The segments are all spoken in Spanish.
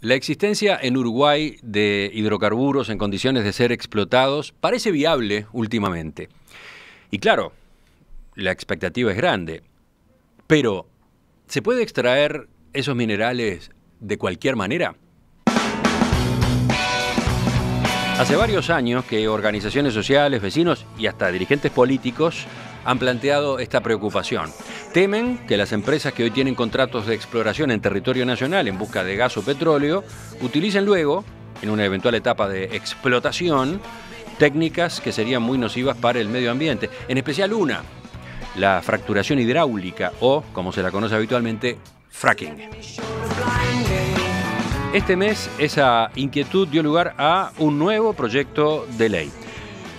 La existencia en Uruguay de hidrocarburos en condiciones de ser explotados parece viable últimamente. Y claro, la expectativa es grande, pero ¿se puede extraer esos minerales de cualquier manera? Hace varios años que organizaciones sociales, vecinos y hasta dirigentes políticos han planteado esta preocupación. Temen que las empresas que hoy tienen contratos de exploración en territorio nacional en busca de gas o petróleo utilicen luego, en una eventual etapa de explotación, técnicas que serían muy nocivas para el medio ambiente, en especial una, la fracturación hidráulica o, como se la conoce habitualmente, fracking. Este mes esa inquietud dio lugar a un nuevo proyecto de ley.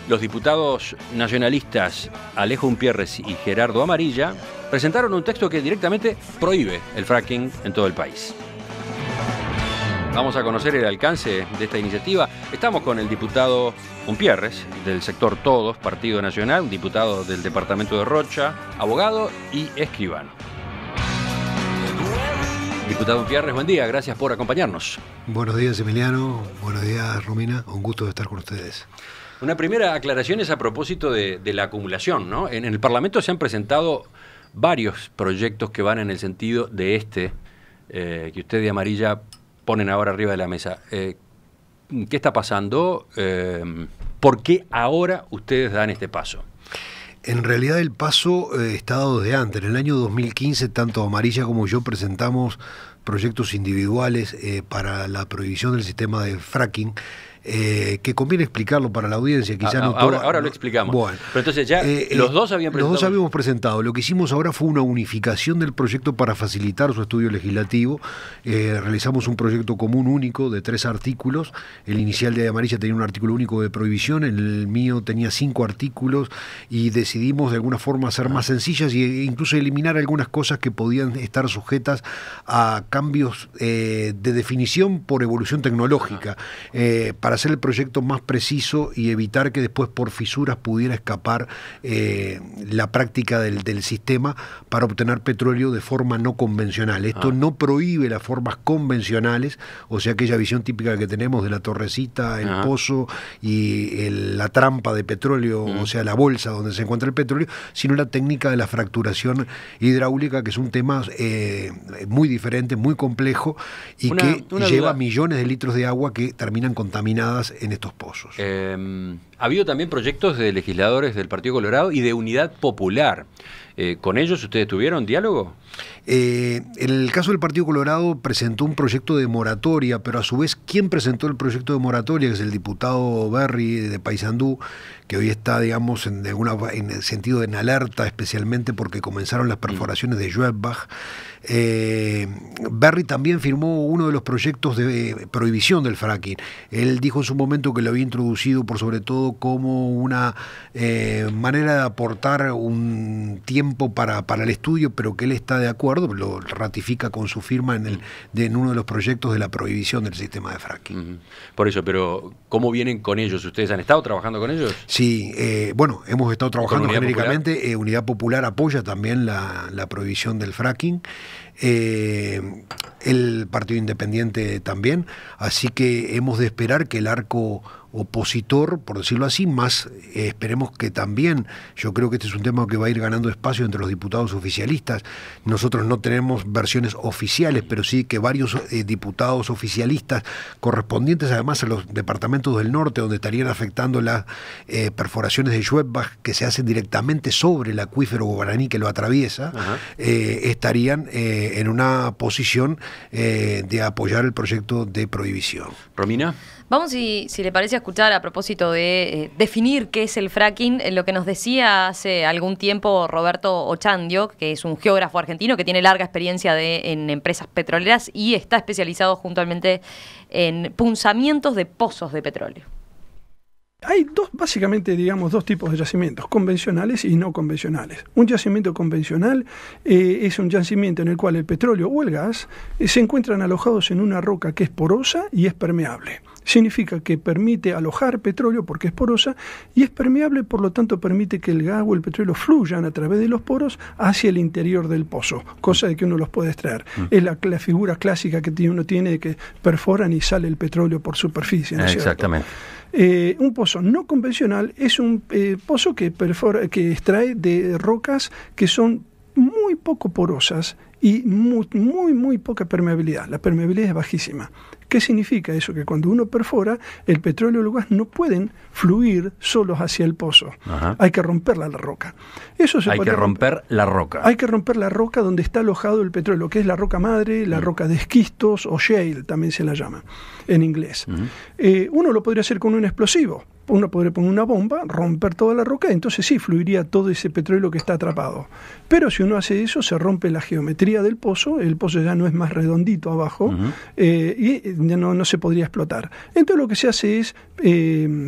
Los diputados nacionalistas Alejo Umpierres y Gerardo Amarilla presentaron un texto que directamente prohíbe el fracking en todo el país. Vamos a conocer el alcance de esta iniciativa. Estamos con el diputado Umpierres, del sector Todos, Partido Nacional, diputado del departamento de Rocha, abogado y escribano. Diputado Umpierres, buen día, gracias por acompañarnos. Buenos días, Emiliano. Buenos días, Romina. Un gusto de estar con ustedes. Una primera aclaración es a propósito de, la acumulación, ¿no? En, el Parlamento se han presentado varios proyectos que van en el sentido de este, eh, que usted de amarilla ponen ahora arriba de la mesa. Eh, ¿Qué está pasando? Eh, ¿Por qué ahora ustedes dan este paso? En realidad el paso está dado desde antes. En el año 2015, tanto Amarilla como yo presentamos proyectos individuales para la prohibición del sistema de fracking eh, que conviene explicarlo para la audiencia, quizá ah, ah, ahora, ahora lo explicamos. Bueno, Pero entonces ya eh, eh, los dos presentado. Los dos habíamos presentado. Lo que hicimos ahora fue una unificación del proyecto para facilitar su estudio legislativo. realizamos un proyecto común único de tres artículos. El inicial de Amarilla tenía un artículo único de prohibición, el mío tenía cinco artículos y decidimos de alguna forma ser más sencillas e incluso eliminar algunas cosas que podían estar sujetas a cambios de definición por evolución tecnológica. para para hacer el proyecto más preciso y evitar que después por fisuras pudiera escapar eh, la práctica del, sistema para obtener petróleo de forma no convencional. Esto ah. no prohíbe las formas convencionales, o sea, aquella visión típica que tenemos de la torrecita, el ah. pozo y la trampa de petróleo, o mm. sea, la bolsa donde se encuentra el petróleo, sino la técnica de la fracturación hidráulica, que es un tema eh, muy diferente, muy complejo y que lleva millones de litros de agua que terminan contaminando en estos pozos. Em, ha habido también proyectos de legisladores del Partido Colorado y de Unidad Popular. Eh, ¿Con ellos ustedes tuvieron diálogo? Eh, en el caso del Partido Colorado presentó un proyecto de moratoria, pero a su vez ¿quién presentó el proyecto de moratoria, es el diputado Berry de Paysandú, que hoy está, digamos, en, alguna, el sentido de en alerta, especialmente porque comenzaron las perforaciones de Juebbach. Eh, Berry también firmó uno de los proyectos de prohibición del fracking. Él dijo en su momento que lo había introducido por sobre todo como una eh, manera de aportar un tiempo para, el estudio, pero que él está de acuerdo, lo ratifica con su firma en, el, en uno de los proyectos de la prohibición del sistema de fracking. Por eso, pero ¿cómo vienen con ellos? ¿Ustedes han estado trabajando con ellos? Sí, eh, bueno, hemos estado trabajando genéricamente. Eh, unidad Popular apoya también la prohibición del fracking. Eh, el Partido Independiente también, así que hemos de esperar que el arco opositor, por decirlo así, más eh, esperemos que también, yo creo que este es un tema que va a ir ganando espacio entre los diputados oficialistas. Nosotros no tenemos versiones oficiales, pero sí que varios eh, diputados oficialistas correspondientes además a los departamentos del norte, donde estarían afectando las eh, perforaciones de Schwebbach que se hacen directamente sobre el acuífero guaraní que lo atraviesa, estarían en una posición de apoyar el proyecto de prohibición. Romina. Vamos, si, si le parece, escuchar a propósito de eh, definir qué es el fracking, eh, lo que nos decía hace algún tiempo Roberto Ochandio, que es un geógrafo argentino que tiene larga experiencia en empresas petroleras y está especializado juntamente, en punzamientos de pozos de petróleo. Hay dos, básicamente, digamos, dos tipos de yacimientos, convencionales y no convencionales. Un yacimiento convencional eh, es un yacimiento en el cual el petróleo o el gas se encuentran alojados en una roca que es porosa y es permeable. Significa que permite alojar petróleo porque es porosa y es permeable, por lo tanto permite que el gas o el petróleo fluyan a través de los poros hacia el interior del pozo, cosa de que uno los puede extraer. Mm. Es la, figura clásica que uno tiene de que perforan y sale el petróleo por superficie. Exactamente. Eh, un pozo no convencional es un eh, pozo que, extrae de rocas que son muy poco porosas y muy, muy poca permeabilidad. La permeabilidad es bajísima. ¿Qué significa eso? Que cuando uno perfora, el petróleo y el gas no pueden fluir solos hacia el pozo. Hay que romper la roca. Eso Hay que romper, la roca. Hay que romper la roca donde está alojado el petróleo, que es la roca madre, la mm. roca de esquistos o shale, también se la llama en inglés. Eh, uno lo podría hacer con un explosivo uno podría poner una bomba, romper toda la roca, entonces sí fluiría todo ese petróleo que está atrapado. Pero si uno hace eso, se rompe la geometría del pozo, el pozo ya no es más redondito abajo eh, y eh, ya no, se podría explotar. Entonces lo que se hace es eh,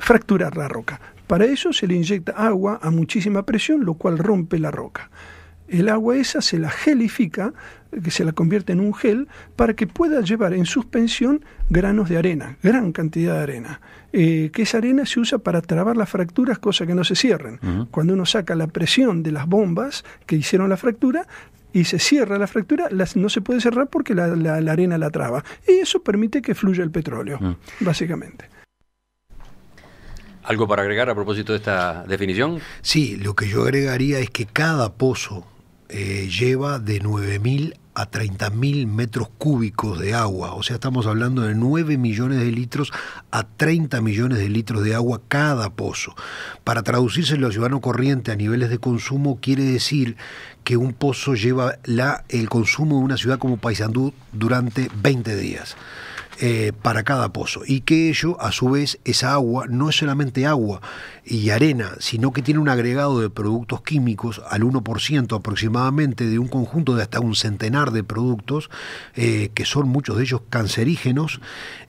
fracturar la roca. Para eso se le inyecta agua a muchísima presión, lo cual rompe la roca. El agua esa se la gelifica, que se la convierte en un gel para que pueda llevar en suspensión granos de arena, gran cantidad de arena. Eh, que esa arena se usa para trabar las fracturas, cosa que no se cierren. Cuando uno saca la presión de las bombas que hicieron la fractura, y se cierra la fractura, no se puede cerrar porque la, arena la traba. Y eso permite que fluya el petróleo, mm. básicamente. ¿Algo para agregar a propósito de esta definición? Sí, lo que yo agregaría es que cada pozo eh, lleva de 9.000 a 30.000 metros cúbicos de agua. O sea, estamos hablando de 9 millones de litros a 30 millones de litros de agua cada pozo. Para traducirse lo ciudadano corriente a niveles de consumo, quiere decir que un pozo lleva el consumo de una ciudad como Paysandú durante 20 días. Eh, para cada pozo. Y que ello, a su vez, esa agua no es solamente agua y arena, sino que tiene un agregado de productos químicos al 1% aproximadamente de un conjunto de hasta un centenar de productos, eh, que son muchos de ellos cancerígenos,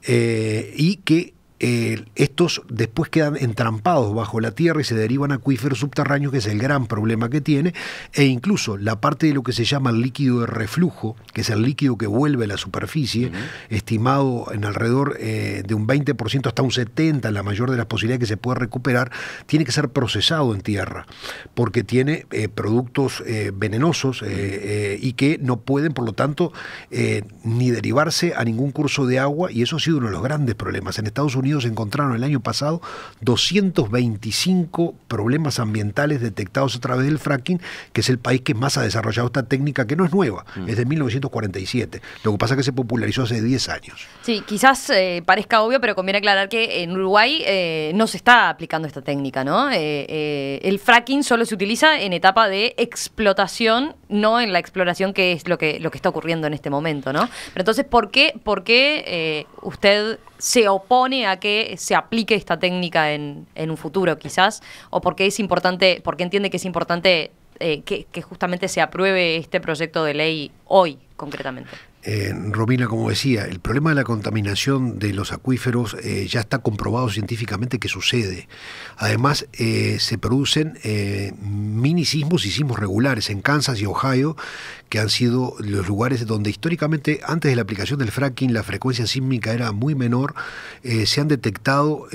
eh, y que estos después quedan entrampados bajo la tierra y se derivan a acuíferos subterráneos, que es el gran problema que tiene, e incluso la parte de lo que se llama el líquido de reflujo, que es el líquido que vuelve a la superficie, estimado en alrededor eh, de un 20% hasta un 70%, la mayor de las posibilidades que se puede recuperar, tiene que ser procesado en tierra, porque tiene eh, productos eh, venenosos y que no pueden, por lo tanto, ni derivarse a ningún curso de agua, y eso ha sido uno de los grandes problemas. En Estados Unidos, encontraron el año pasado 225 problemas ambientales detectados a través del fracking, que es el país que más ha desarrollado esta técnica, que no es nueva, mm. es de 1947. Lo que pasa es que se popularizó hace 10 años. Sí, quizás eh, parezca obvio, pero conviene aclarar que en Uruguay eh, no se está aplicando esta técnica, ¿no? Eh, el fracking solo se utiliza en etapa de explotación, no en la exploración que es lo que, lo que está ocurriendo en este momento, ¿no? Pero entonces, ¿por qué, por qué usted se opone a que se aplique esta técnica en, en un futuro, quizás, o porque es importante, porque entiende que es importante eh, que justamente se apruebe este proyecto de ley hoy, concretamente. Eh, Romina, como decía, el problema de la contaminación de los acuíferos eh, ya está comprobado científicamente que sucede. Además, eh, se producen mini sismos y sismos regulares en Kansas y Ohio, que han sido los lugares donde históricamente, antes de la aplicación del fracking, la frecuencia sísmica era muy menor. se han detectado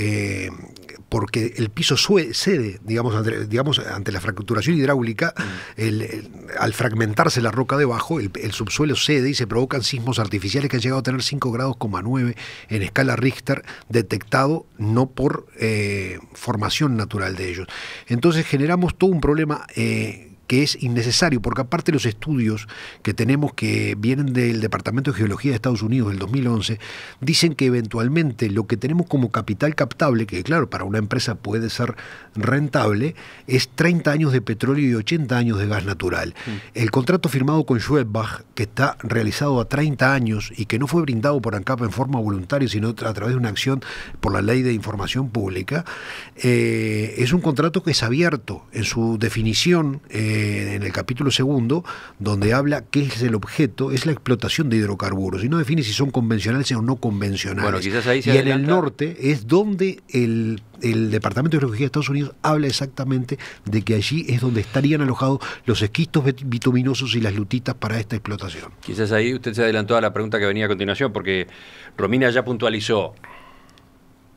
porque el piso cede, digamos, ante, digamos, ante la fracturación hidráulica, mm. al fragmentarse la roca debajo, el, subsuelo cede y se provocan sismos artificiales que han llegado a tener 5,9 grados, en escala Richter, detectado no por eh, formación natural de ellos. Entonces generamos todo un problema eh, que es innecesario, porque aparte los estudios que tenemos que vienen del Departamento de Geología de Estados Unidos del 2011, dicen que eventualmente lo que tenemos como capital captable, que claro, para una empresa puede ser rentable, es 30 años de petróleo y 80 años de gas natural. Mm. El contrato firmado con Schwebbach, que está realizado a 30 años y que no fue brindado por ANCAP en forma voluntaria, sino a través de una acción por la ley de información pública, eh, es un contrato que es abierto en su definición. Eh, eh, en el capítulo segundo, donde habla qué es el objeto, es la explotación de hidrocarburos y no define si son convencionales o no convencionales. ahí y en el norte es donde el, Departamento de Geología de Estados Unidos habla exactamente de que allí es donde estarían alojados los esquistos bituminosos y las lutitas para esta explotación. Quizás ahí usted se adelantó a la pregunta que venía a continuación, porque Romina ya puntualizó,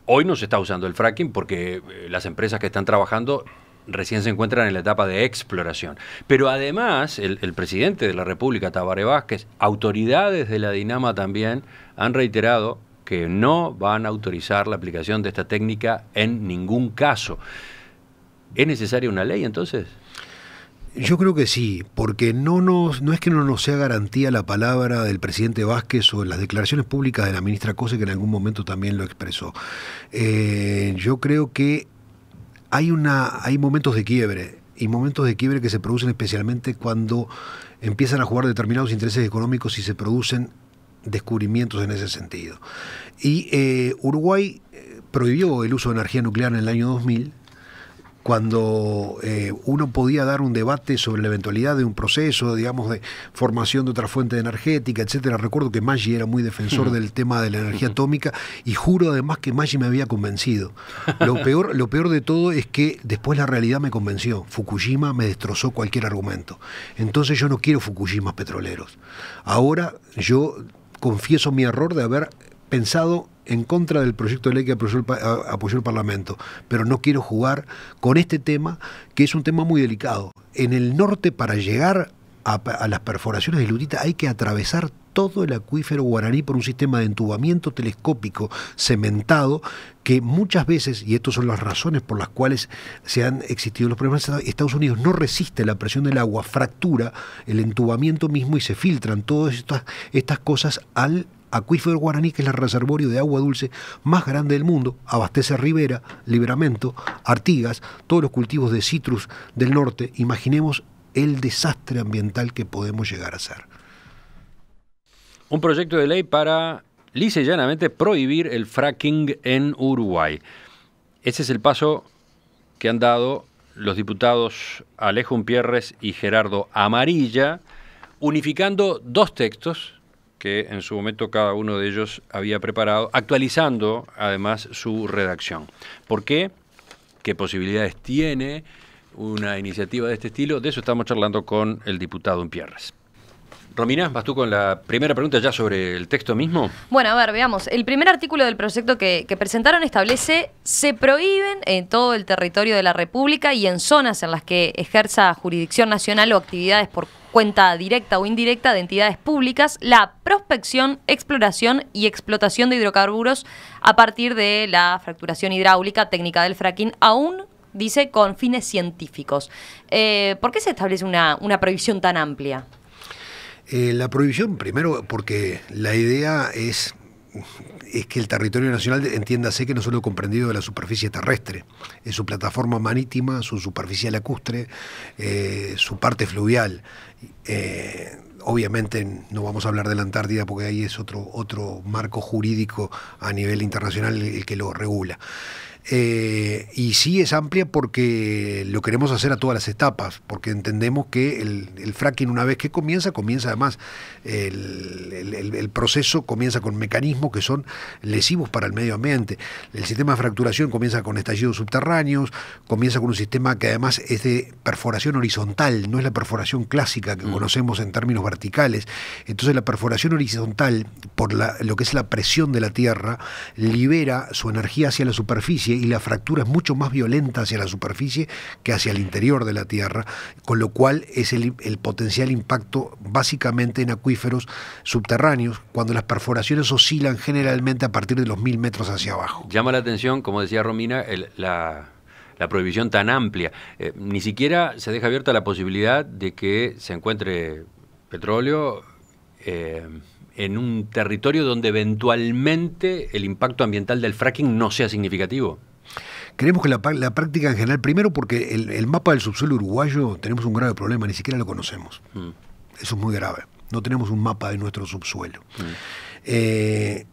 hoy no se está usando el fracking porque eh, las empresas que están trabajando recién se encuentran en la etapa de exploración. Pero además, el, presidente de la República, Tabaré Vázquez, autoridades de la Dinama también han reiterado que no van a autorizar la aplicación de esta técnica en ningún caso. ¿Es necesaria una ley entonces? Yo creo que sí, porque no, no es que no nos sea garantía la palabra del presidente Vázquez o las declaraciones públicas de la ministra Cose, que en algún momento también lo expresó. Eh, yo creo que hay, una, hay momentos de quiebre y momentos de quiebre que se producen especialmente cuando empiezan a jugar determinados intereses económicos y se producen descubrimientos en ese sentido. Y eh, Uruguay eh, prohibió el uso de energía nuclear en el año 2000 cuando eh, uno podía dar un debate sobre la eventualidad de un proceso, digamos, de formación de otra fuente energética, etcétera. Recuerdo que Maggi era muy defensor del tema de la energía atómica y juro además que Maggi me había convencido. Lo peor, lo peor de todo es que después la realidad me convenció. Fukushima me destrozó cualquier argumento. Entonces yo no quiero Fukushima petroleros. Ahora yo confieso mi error de haber pensado en contra del proyecto de ley que apoyó el, Parlamento, pero no quiero jugar con este tema, que es un tema muy delicado. En el norte, para llegar a, las perforaciones de Lutita, hay que atravesar todo el acuífero guaraní por un sistema de entubamiento telescópico cementado que muchas veces, y estas son las razones por las cuales se han existido los problemas, Estados Unidos no resiste la presión del agua, fractura el entubamiento mismo y se filtran todas estas, estas cosas al acuífero guaraní, que es el reservorio de agua dulce más grande del mundo, abastece Rivera, Liberamento, Artigas, todos los cultivos de citrus del norte. Imaginemos el desastre ambiental que podemos llegar a ser. Un proyecto de ley para lice llanamente prohibir el fracking en Uruguay. Ese es el paso que han dado los diputados Alejo Umpierres y Gerardo Amarilla, unificando dos textos que en su momento cada uno de ellos había preparado, actualizando además su redacción. ¿Por qué? ¿Qué posibilidades tiene una iniciativa de este estilo? De eso estamos charlando con el diputado Pierres. Romina, vas tú con la primera pregunta ya sobre el texto mismo. Bueno, a ver, veamos. El primer artículo del proyecto que, que, presentaron establece se prohíben en todo el territorio de la República y en zonas en las que ejerza jurisdicción nacional o actividades por cuenta directa o indirecta de entidades públicas la prospección, exploración y explotación de hidrocarburos a partir de la fracturación hidráulica técnica del fracking, aún dice con fines científicos. Eh, ¿Por qué se establece una, prohibición tan amplia? Eh, la prohibición, primero, porque la idea es es que el territorio nacional, entiéndase que no solo comprendido de la superficie terrestre, es su plataforma marítima, su superficie lacustre, eh, su parte fluvial. Eh, obviamente no vamos a hablar de la Antártida porque ahí es otro, otro marco jurídico a nivel internacional el que lo regula. Eh, y sí es amplia porque lo queremos hacer a todas las etapas, porque entendemos que el, fracking una vez que comienza, comienza además, el, proceso comienza con mecanismos que son lesivos para el medio ambiente. El sistema de fracturación comienza con estallidos subterráneos, comienza con un sistema que además es de perforación horizontal, no es la perforación clásica que mm. conocemos en términos verticales. Entonces la perforación horizontal, por lo que es la presión de la Tierra, libera su energía hacia la superficie y la fractura es mucho más violenta hacia la superficie que hacia el interior de la Tierra, con lo cual es el, potencial impacto básicamente en acuíferos subterráneos, cuando las perforaciones oscilan generalmente a partir de los mil metros hacia abajo. Llama la atención, como decía Romina, la prohibición tan amplia. Eh, ni siquiera se deja abierta la posibilidad de que se encuentre petróleo eh, en un territorio donde eventualmente el impacto ambiental del fracking no sea significativo. Creemos que la, práctica en general, primero porque el, mapa del subsuelo uruguayo tenemos un grave problema, ni siquiera lo conocemos. Mm. Eso es muy grave. No tenemos un mapa de nuestro subsuelo. Mm. Eh,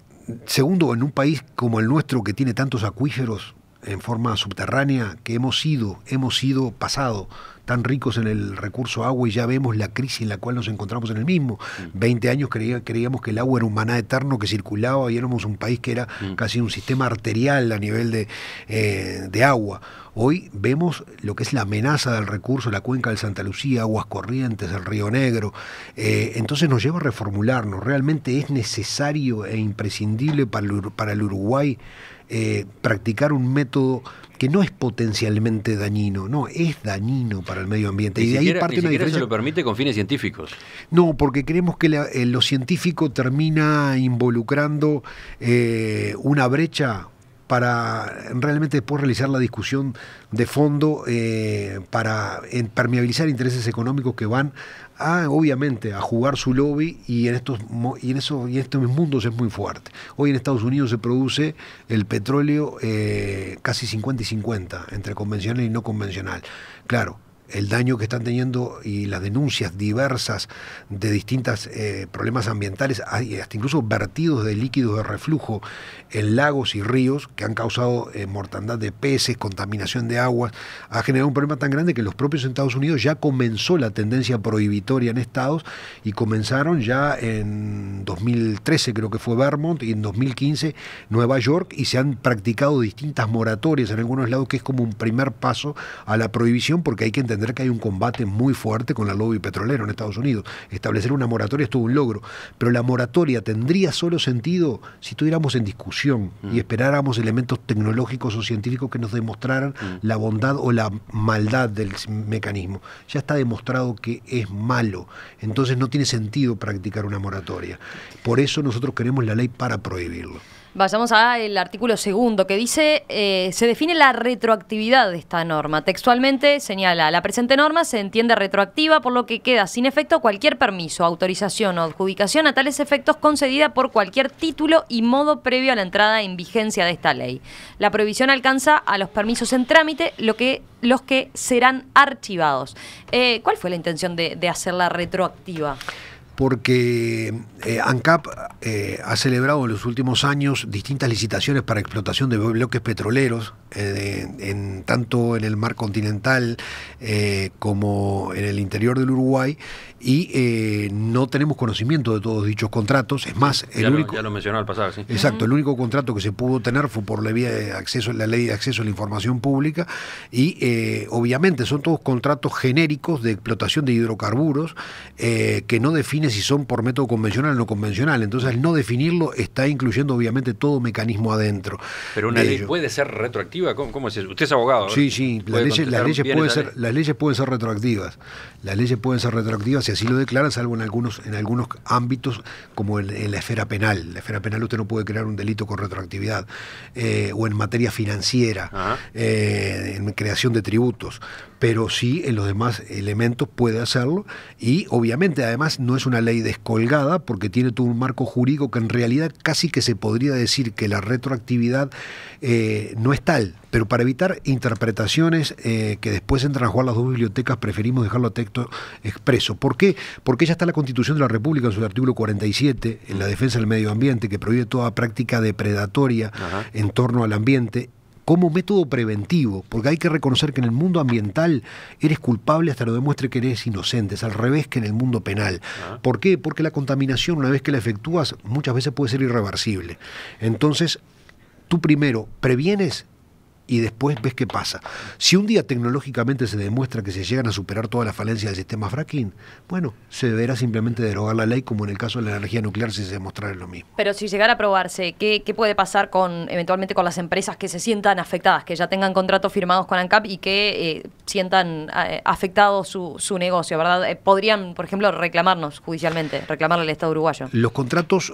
segundo, en un país como el nuestro que tiene tantos acuíferos en forma subterránea, que hemos sido, hemos sido pasado tan ricos en el recurso agua y ya vemos la crisis en la cual nos encontramos en el mismo. Mm. Veinte años creíamos que el agua era un maná eterno que circulaba y éramos un país que era mm. casi un sistema arterial a nivel eh, de, agua. Hoy vemos lo que es la amenaza del recurso, la cuenca del Santa Lucía, aguas corrientes, el río Negro. Eh, entonces nos lleva a reformularnos. Realmente es necesario e imprescindible para el Uruguay eh, practicar un método que no es potencialmente dañino, no, es dañino para el medio ambiente. y ahí parte una diferencia. lo permite con fines científicos. No, porque creemos que eh, lo científico termina involucrando eh, una brecha para realmente después realizar la discusión de fondo para permeabilizar intereses económicos que van obviamente, a jugar su lobby y en estos y en y estos mundos es muy fuerte. Hoy en Estados Unidos se produce el petróleo eh, casi 50 y 50 entre convencional y no convencional. Claro, el daño que están teniendo y las denuncias diversas de distintos eh, problemas ambientales, hasta incluso vertidos de líquidos de reflujo en lagos y ríos que han causado eh, mortandad de peces, contaminación de aguas, ha generado un problema tan grande que los propios Estados Unidos ya comenzó la tendencia prohibitoria en estados y comenzaron ya en 2013 creo que fue Vermont y en 2015 Nueva York y se han practicado distintas moratorias en algunos lados que es como un primer paso a la prohibición porque hay que entender que hay un combate muy fuerte con la lobby petrolero en Estados Unidos. Establecer una moratoria es todo un logro, pero la moratoria tendría solo sentido si estuviéramos en discusión y mm. esperáramos elementos tecnológicos o científicos que nos demostraran mm. la bondad o la maldad del mecanismo. Ya está demostrado que es malo, entonces no tiene sentido practicar una moratoria. Por eso nosotros queremos la ley para prohibirlo. Vayamos al artículo segundo que dice, eh, se define la retroactividad de esta norma. Textualmente señala, la presente norma se entiende retroactiva por lo que queda sin efecto cualquier permiso, autorización o adjudicación a tales efectos concedida por cualquier título y modo previo a la entrada en vigencia de esta ley. La prohibición alcanza a los permisos en trámite, lo que, los que serán archivados. Eh, ¿Cuál fue la intención de hacerla retroactiva? porque eh, ANCAP eh, ha celebrado en los últimos años distintas licitaciones para explotación de bloques petroleros, eh, en, tanto en el mar continental como en el interior del Uruguay, y no tenemos conocimiento de todos dichos contratos. Es más, el único... Lo, ya al pasar, Exacto, el único contrato que se pudo tener fue por la, vía de acceso, la ley de acceso a la información pública, y obviamente son todos contratos genéricos de explotación de hidrocarburos que no definen si son por método convencional o no convencional. Entonces, al no definirlo, está incluyendo obviamente todo mecanismo adentro. Pero una ley puede ser retroactiva, ¿Cómo, es Usted es abogado. Sí, ¿eh? sí, las leyes, pueden ser, las leyes pueden ser retroactivas. Las leyes pueden ser retroactivas si así lo declaran, salvo en algunos, en algunos ámbitos, como en, la esfera penal. En la esfera penal usted no puede crear un delito con retroactividad. Eh, o en materia financiera, eh, en creación de tributos pero sí en eh, los demás elementos puede hacerlo y obviamente además no es una ley descolgada porque tiene todo un marco jurídico que en realidad casi que se podría decir que la retroactividad eh, no es tal, pero para evitar interpretaciones eh, que después entran a jugar las dos bibliotecas preferimos dejarlo a texto expreso. ¿Por qué? Porque ya está la Constitución de la República en su artículo 47, en la defensa del medio ambiente, que prohíbe toda práctica depredatoria en torno al ambiente como método preventivo, porque hay que reconocer que en el mundo ambiental eres culpable hasta lo demuestre que eres inocente, es al revés que en el mundo penal. Ah. ¿Por qué? Porque la contaminación, una vez que la efectúas, muchas veces puede ser irreversible. Entonces, tú primero previenes y después ves qué pasa. Si un día tecnológicamente se demuestra que se llegan a superar todas las falencias del sistema fracking, bueno, se deberá simplemente derogar la ley, como en el caso de la energía nuclear, si se demostrara lo mismo. Pero si llegara a probarse, ¿qué, ¿qué, puede pasar con eventualmente con las empresas que se sientan afectadas, que ya tengan contratos firmados con ANCAP y que eh, sientan eh, afectado su, su, negocio, ¿verdad? Eh, podrían, por ejemplo, reclamarnos judicialmente, reclamarle al Estado uruguayo. Los contratos,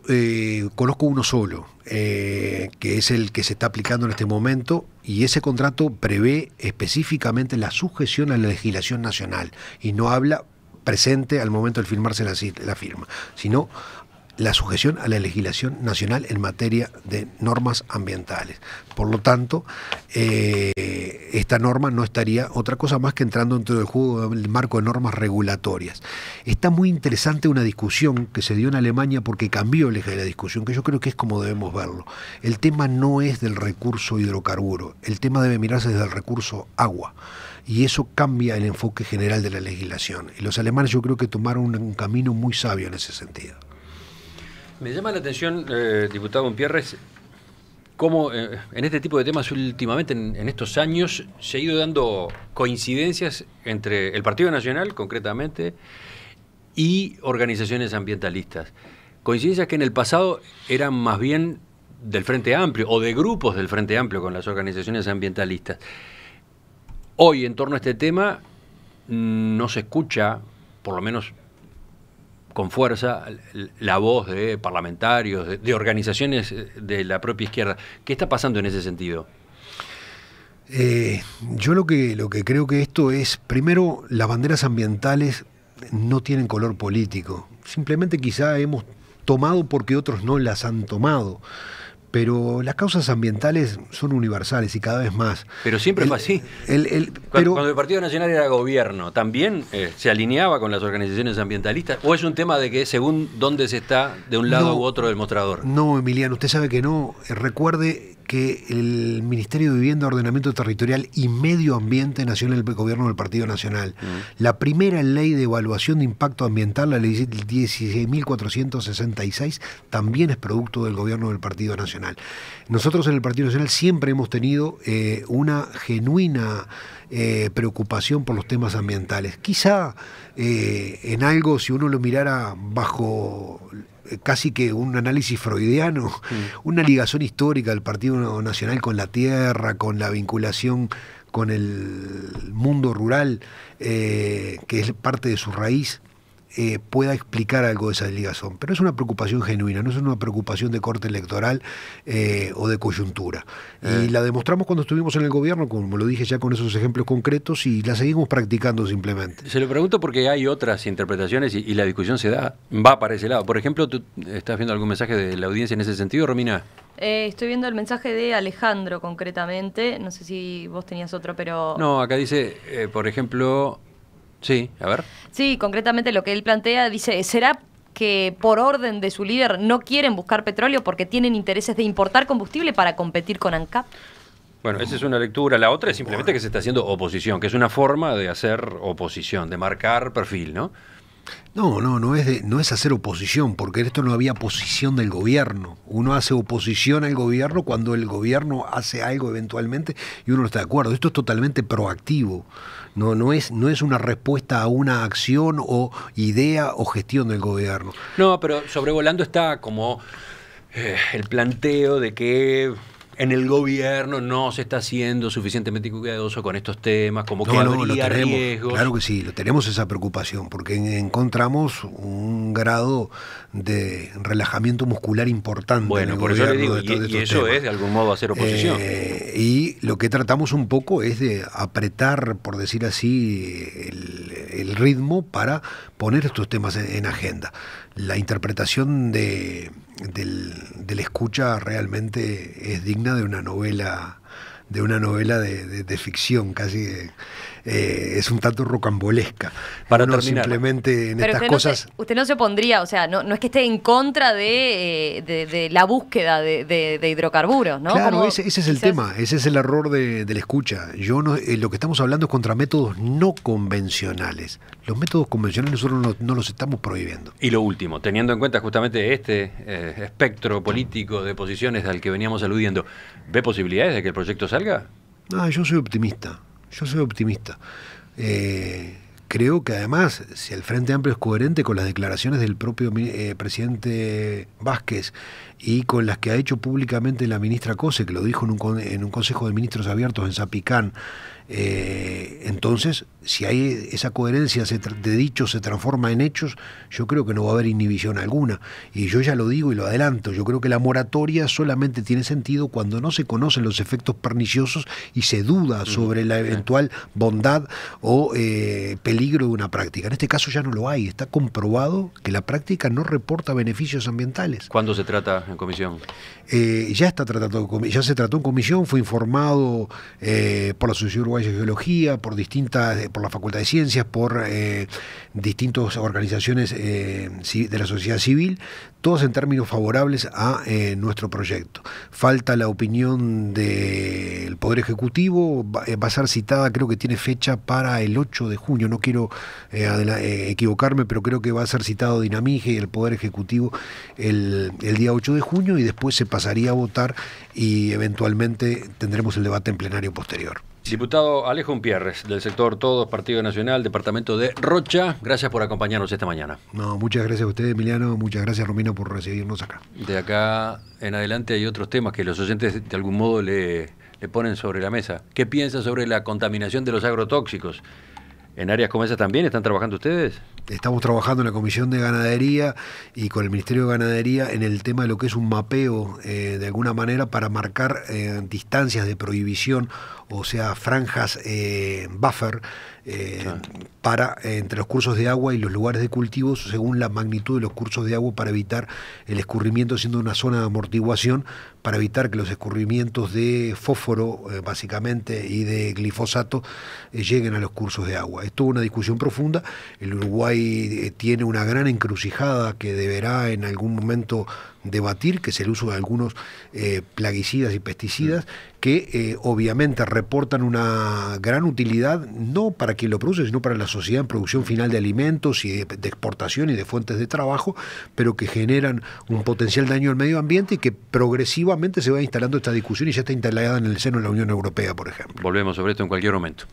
conozco uno solo, que es el que se está aplicando en este momento y ese contrato prevé específicamente la sujeción a la legislación nacional y no habla presente al momento de firmarse la, firma, sino la sujeción a la legislación nacional en materia de normas ambientales. Por lo tanto, eh, esta norma no estaría otra cosa más que entrando dentro del juego del marco de normas regulatorias. Está muy interesante una discusión que se dio en Alemania porque cambió el eje de la discusión, que yo creo que es como debemos verlo. El tema no es del recurso hidrocarburo, el tema debe mirarse desde el recurso agua y eso cambia el enfoque general de la legislación. Y los alemanes yo creo que tomaron un camino muy sabio en ese sentido. Me llama la atención, eh, diputado Umpierres, cómo eh, en este tipo de temas últimamente, en, estos años, se ha ido dando coincidencias entre el Partido Nacional, concretamente, y organizaciones ambientalistas. Coincidencias que en el pasado eran más bien del Frente Amplio o de grupos del Frente Amplio con las organizaciones ambientalistas. Hoy, en torno a este tema, mm, no se escucha, por lo menos con fuerza la voz de parlamentarios, de, organizaciones eh, de la propia izquierda. ¿Qué está pasando en ese sentido? Eh, yo lo que, lo que creo que esto es, primero, las banderas ambientales no tienen color político. Simplemente quizá hemos tomado porque otros no las han tomado pero las causas ambientales son universales y cada vez más. Pero siempre fue así. cuando, el Partido Nacional era gobierno, ¿también eh, se alineaba con las organizaciones ambientalistas? ¿O es un tema de que según dónde se está, de un lado u otro del mostrador? No, Emiliano, usted sabe que no. Eh, recuerde que el Ministerio de Vivienda, Ordenamiento Territorial y Medio Ambiente nació en el gobierno del Partido Nacional. Mm. La primera ley de evaluación de impacto ambiental, la ley 16.466, también es producto del gobierno del Partido Nacional. Nosotros en el Partido Nacional siempre hemos tenido eh, una genuina eh, preocupación por los temas ambientales. Quizá eh, en algo, si uno lo mirara bajo casi que un análisis freudiano, mm. una ligación histórica del Partido Nacional con la tierra, con la vinculación con el mundo rural, eh, que es parte de su raíz. Eh, pueda explicar algo de esa ligazón. Pero es una preocupación genuina, no es una preocupación de corte electoral eh, o de coyuntura. Y eh. la demostramos cuando estuvimos en el gobierno, como lo dije ya con esos ejemplos concretos, y la seguimos practicando simplemente. Se lo pregunto porque hay otras interpretaciones y, la discusión se da, va para ese lado. Por ejemplo, ¿tú estás viendo algún mensaje de la audiencia en ese sentido, Romina? estoy viendo el mensaje de Alejandro concretamente. No sé si vos tenías otro, pero. No, acá dice, por ejemplo, Sí, a ver. Sí, concretamente lo que él plantea dice, ¿será que por orden de su líder no quieren buscar petróleo porque tienen intereses de importar combustible para competir con ANCAP? Bueno, esa es una lectura. La otra es simplemente que se está haciendo oposición, que es una forma de hacer oposición, de marcar perfil, ¿no? No, no, no es, de, no es hacer oposición, porque en esto no había posición del gobierno. Uno hace oposición al gobierno cuando el gobierno hace algo eventualmente y uno no está de acuerdo. Esto es totalmente proactivo. No, no, es, no es una respuesta a una acción o idea o gestión del gobierno. No, pero sobrevolando está como eh, el planteo de que en el gobierno no se está haciendo suficientemente cuidadoso con estos temas, como que no, lo tenemos, Claro que sí, lo tenemos esa preocupación, porque encontramos un grado de relajamiento muscular importante bueno, por gobierno. Eso digo, y, eso es de algún modo hacer oposición. Eh, y lo que tratamos un poco es de apretar, por decir así, el, ritmo para poner estos temas en agenda. La interpretación de del, del escucha realmente es digna de una novela de una novela de, de ficción, casi de, eh, es un tanto rocambolesca. Para terminar. simplemente en estas cosas. No se, usted no se opondría, o sea, no, es que esté en contra de, eh, la búsqueda de, hidrocarburos, ¿no? Claro, ese, es el tema, ese es el error de, la escucha. Yo no, eh, lo que estamos hablando es contra métodos no convencionales. Los métodos convencionales nosotros no, los estamos prohibiendo. Y lo último, teniendo en cuenta justamente este espectro político de posiciones al que veníamos aludiendo, ¿ve posibilidades de que el proyecto salga? No, ah, yo soy optimista. Yo soy optimista. Eh, creo que además, si el Frente Amplio es coherente con las declaraciones del propio eh, presidente Vázquez y con las que ha hecho públicamente la ministra Cose, que lo dijo en un, en un Consejo de Ministros Abiertos en Zapicán. Eh, entonces, si hay esa coherencia de dichos se transforma en hechos, yo creo que no va a haber inhibición alguna. Y yo ya lo digo y lo adelanto, yo creo que la moratoria solamente tiene sentido cuando no se conocen los efectos perniciosos y se duda sobre la eventual bondad o eh, peligro de una práctica. En este caso ya no lo hay, está comprobado que la práctica no reporta beneficios ambientales. ¿Cuándo se trata en comisión? Eh, ya está ya se trató en comisión, fue informado eh, por la Sociedad Uruguaya de Geología, por distintas, eh, por la Facultad de Ciencias, por distintas organizaciones de la sociedad civil todos en términos favorables a eh, nuestro proyecto. Falta la opinión del Poder Ejecutivo, eh, va, a ser citada, creo que tiene fecha para el 8 de junio, no quiero eh, equivocarme, pero creo que va a ser citado Dinamige y el Poder Ejecutivo el día 8 de junio y después se pasaría a votar y eventualmente tendremos el debate en plenario posterior. Diputado Alejo Pierres, del sector Todos, Partido Nacional, Departamento de Rocha, gracias por acompañarnos esta mañana. No, muchas gracias a usted, Emiliano, muchas gracias, Romino, por recibirnos acá. De acá en adelante hay otros temas que los oyentes de algún modo le, le ponen sobre la mesa. ¿Qué piensa sobre la contaminación de los agrotóxicos? ¿En áreas como esa también están trabajando ustedes? estamos trabajando en la Comisión de Ganadería y con el Ministerio de Ganadería en el tema de lo que es un mapeo, eh, de alguna manera, para marcar eh, distancias de prohibición, o sea, franjas eh, buffer, para entre los cursos de agua y los lugares de cultivo, según la magnitud de los cursos de agua, para evitar el escurrimiento, siendo una zona de amortiguación, para evitar que los escurrimientos de fósforo, básicamente, y de glifosato lleguen a los cursos de agua. Esto es una discusión profunda. El Uruguay y eh, tiene una gran encrucijada que deberá en algún momento debatir, que es el uso de algunos eh, plaguicidas y pesticidas, que eh, obviamente reportan una gran utilidad, no para quien lo produce, sino para la sociedad en producción final de alimentos y de, de exportación y de fuentes de trabajo, pero que generan un potencial daño al medio ambiente y que progresivamente se va instalando esta discusión y ya está instalada en el seno de la Unión Europea, por ejemplo. Volvemos sobre esto en cualquier momento.